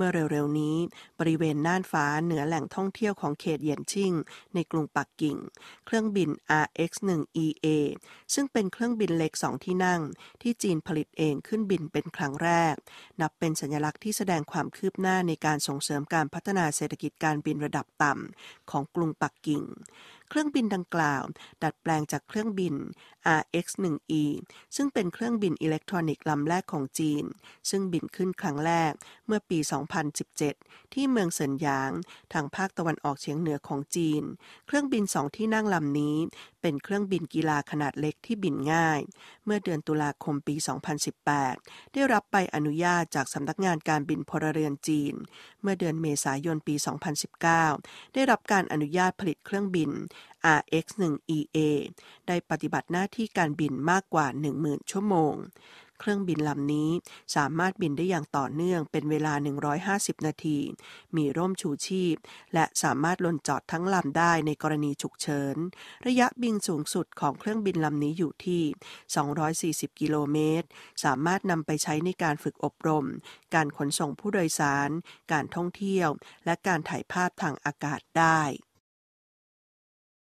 มื่อเร็วๆนี้ บริเวณน่านฟ้าเหนือแหล่งท่องเที่ยวของเขตเยียนชิ่งในกรุงปักกิ่ง เครื่องบิน RX-1EA ซึ่งเป็นเครื่องบินเล็กสองที่นั่ง ที่จีนผลิตเองขึ้นบินเป็นครั้งแรก นับเป็นสัญลักษณ์ที่แสดงความคืบหน้าในการส่งเสริมการพัฒนาเศรษฐกิจการบินระดับต่ำของกรุงปักกิ่ง เครื่องบินดังกล่าว ดัดแปลงจากเครื่องบิน RX-1E ซึ่งเป็นเครื่องบินอิเล็กทรอนิกส์ลำแรกของจีน ซึ่งบินขึ้นครั้งแรก เมื่อปี 2 2017 ที่เมืองเซินหยาง ทางภาคตะวันออกเฉียงเหนือของจีน เครื่องบินสองที่นั่งลำนี้ เป็นเครื่องบินกีฬาขนาดเล็กที่บินง่าย เมื่อเดือนตุลาคมปี 2018 ได้รับใบอนุญาตจากสำนักงานการบินพลเรือนจีน เมื่อเดือนเมษายนปี 2019 ได้รับการอนุญาตผลิตเครื่องบิน RX-1EA ได้ปฏิบัติหน้าที่การบินมากกว่า 10,000 ชั่วโมงเครื่องบินลำนี้สามารถบินได้อย่างต่อเนื่องเป็นเวลา 150 นาที มีร่มชูชีพและสามารถลนจอดทั้งลำได้ในกรณีฉุกเฉิน ระยะบินสูงสุดของเครื่องบินลำนี้อยู่ที่ 240 กิโลเมตร สามารถนำไปใช้ในการฝึกอบรม การขนส่งผู้โดยสาร การท่องเที่ยว และการถ่ายภาพทางอากาศได้